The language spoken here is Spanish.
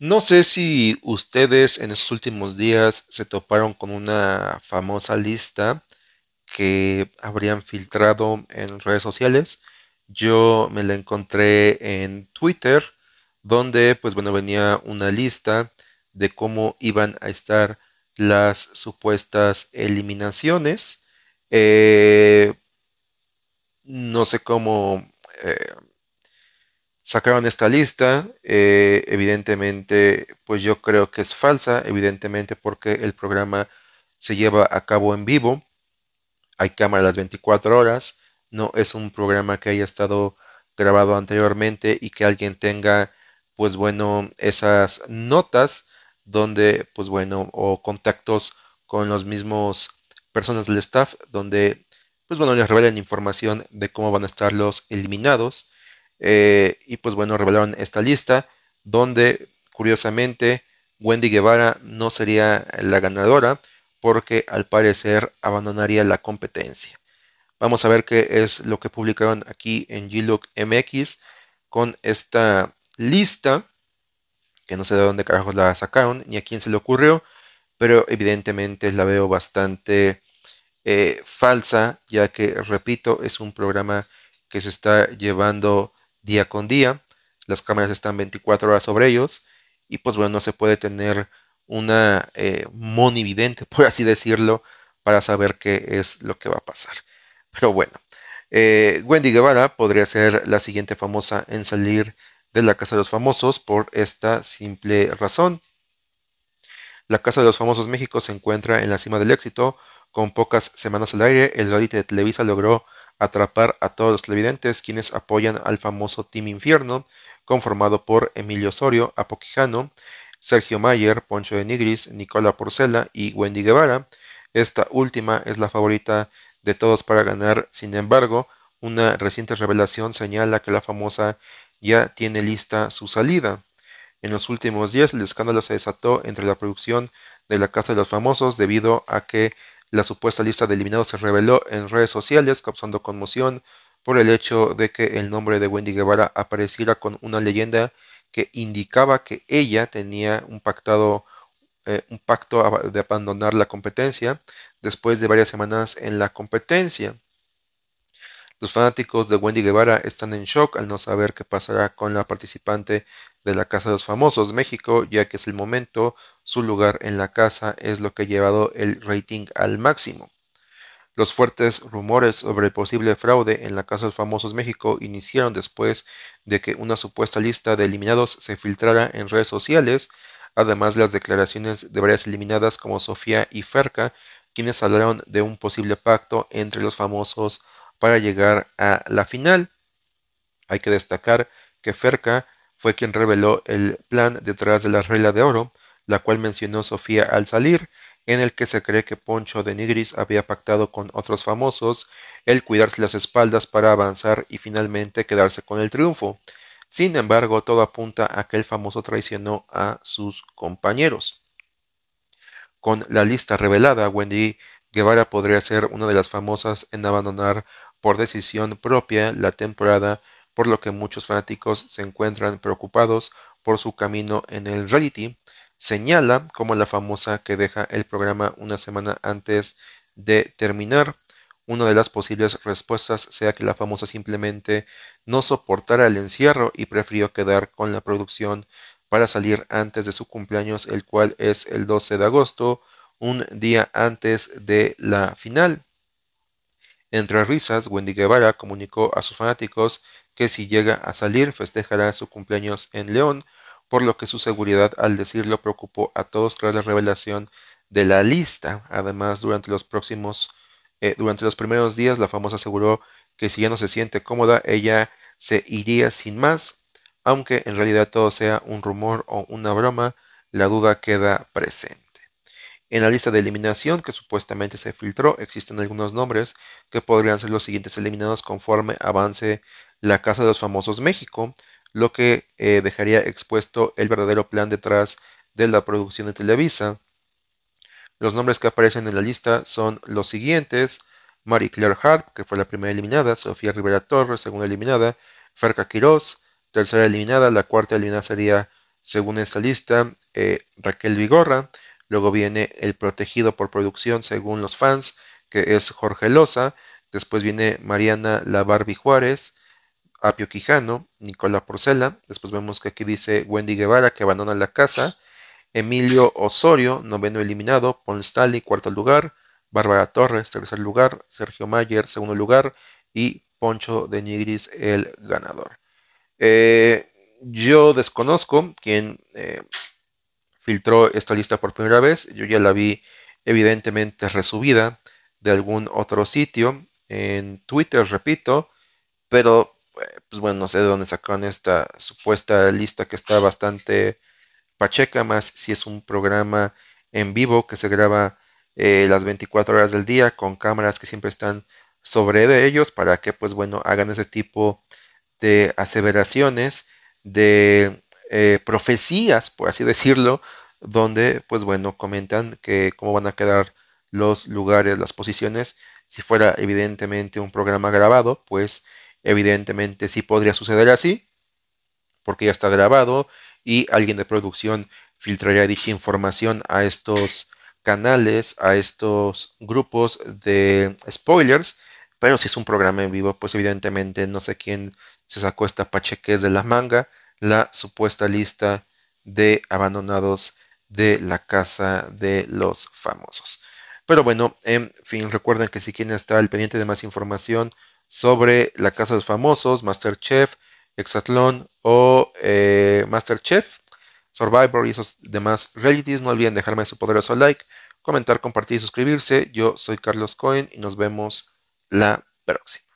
No sé si ustedes en estos últimos días se toparon con una famosa lista que habrían filtrado en redes sociales. Yo me la encontré en Twitter, donde pues bueno venía una lista de cómo iban a estar las supuestas eliminaciones. Eh, no sé cómo eh, sacaron esta lista, eh, evidentemente, pues yo creo que es falsa, evidentemente porque el programa se lleva a cabo en vivo, hay cámara las 24 horas, no es un programa que haya estado grabado anteriormente y que alguien tenga, pues bueno, esas notas donde, pues bueno, o contactos con los mismos personas del staff, donde, pues bueno, les revelan información de cómo van a estar los eliminados eh, y pues bueno, revelaron esta lista donde curiosamente Wendy Guevara no sería la ganadora porque al parecer abandonaría la competencia. Vamos a ver qué es lo que publicaron aquí en G-Look MX con esta lista, que no sé de dónde carajos la sacaron ni a quién se le ocurrió, pero evidentemente la veo bastante eh, falsa, ya que, repito, es un programa que se está llevando día con día, las cámaras están 24 horas sobre ellos y pues bueno, no se puede tener una eh, monividente, por así decirlo, para saber qué es lo que va a pasar. Pero bueno, eh, Wendy Guevara podría ser la siguiente famosa en salir de la Casa de los Famosos por esta simple razón. La Casa de los Famosos México se encuentra en la cima del éxito. Con pocas semanas al aire, el reality de Televisa logró atrapar a todos los televidentes quienes apoyan al famoso Team Infierno, conformado por Emilio Osorio, Apoquijano, Sergio Mayer, Poncho de Nigris, Nicola Porcela y Wendy Guevara. Esta última es la favorita de todos para ganar, sin embargo, una reciente revelación señala que la famosa ya tiene lista su salida. En los últimos días el escándalo se desató entre la producción de La Casa de los Famosos debido a que la supuesta lista de eliminados se reveló en redes sociales, causando conmoción por el hecho de que el nombre de Wendy Guevara apareciera con una leyenda que indicaba que ella tenía un pactado eh, un pacto de abandonar la competencia después de varias semanas en la competencia. Los fanáticos de Wendy Guevara están en shock al no saber qué pasará con la participante de la Casa de los Famosos México, ya que es el momento, su lugar en la casa es lo que ha llevado el rating al máximo. Los fuertes rumores sobre el posible fraude en la Casa de los Famosos México iniciaron después de que una supuesta lista de eliminados se filtrara en redes sociales, además las declaraciones de varias eliminadas como Sofía y Ferca, quienes hablaron de un posible pacto entre los famosos para llegar a la final. Hay que destacar que Ferca fue quien reveló el plan detrás de la regla de oro, la cual mencionó Sofía al salir, en el que se cree que Poncho de Nigris había pactado con otros famosos el cuidarse las espaldas para avanzar y finalmente quedarse con el triunfo. Sin embargo, todo apunta a que el famoso traicionó a sus compañeros. Con la lista revelada, Wendy Guevara podría ser una de las famosas en abandonar por decisión propia la temporada, por lo que muchos fanáticos se encuentran preocupados por su camino en el reality. Señala como la famosa que deja el programa una semana antes de terminar. Una de las posibles respuestas sea que la famosa simplemente no soportara el encierro y prefirió quedar con la producción para salir antes de su cumpleaños, el cual es el 12 de agosto, un día antes de la final. Entre risas, Wendy Guevara comunicó a sus fanáticos que si llega a salir festejará su cumpleaños en León, por lo que su seguridad al decirlo preocupó a todos tras la revelación de la lista. Además, durante los próximos, eh, durante los primeros días, la famosa aseguró que si ya no se siente cómoda, ella se iría sin más. Aunque en realidad todo sea un rumor o una broma, la duda queda presente. En la lista de eliminación que supuestamente se filtró existen algunos nombres que podrían ser los siguientes eliminados conforme avance la Casa de los Famosos México, lo que eh, dejaría expuesto el verdadero plan detrás de la producción de Televisa. Los nombres que aparecen en la lista son los siguientes. Marie Claire Hart, que fue la primera eliminada, Sofía Rivera Torres, segunda eliminada, Ferca Quiroz, tercera eliminada, la cuarta eliminada sería, según esta lista, eh, Raquel Vigorra, Luego viene el protegido por producción según los fans, que es Jorge Loza. Después viene Mariana La Juárez, Apio Quijano, Nicola Porcela. Después vemos que aquí dice Wendy Guevara que abandona la casa. Emilio Osorio, noveno eliminado. Paul Stanley, cuarto lugar. Bárbara Torres, tercer lugar. Sergio Mayer, segundo lugar. Y Poncho de Nigris, el ganador. Eh, yo desconozco quién eh, filtró esta lista por primera vez. Yo ya la vi evidentemente resubida de algún otro sitio en Twitter, repito, pero eh, pues bueno, no sé de dónde sacaron esta supuesta lista que está bastante pacheca, más si es un programa en vivo que se graba eh, las 24 horas del día con cámaras que siempre están sobre de ellos para que pues bueno hagan ese tipo de aseveraciones de eh, profecías, por así decirlo, donde, pues bueno, comentan que cómo van a quedar los lugares, las posiciones. Si fuera evidentemente un programa grabado, pues evidentemente sí podría suceder así, porque ya está grabado y alguien de producción filtraría dicha información a estos canales, a estos grupos de spoilers, pero si es un programa en vivo, pues evidentemente no sé quién se sacó esta pachequez de la manga la supuesta lista de abandonados de la casa de los famosos. Pero bueno, en fin, recuerden que si quieren estar al pendiente de más información sobre la casa de los famosos, Masterchef, Exatlón o eh, Masterchef, Survivor y esos demás realities, no olviden dejarme su poderoso like, comentar, compartir y suscribirse. Yo soy Carlos Cohen y nos vemos la próxima.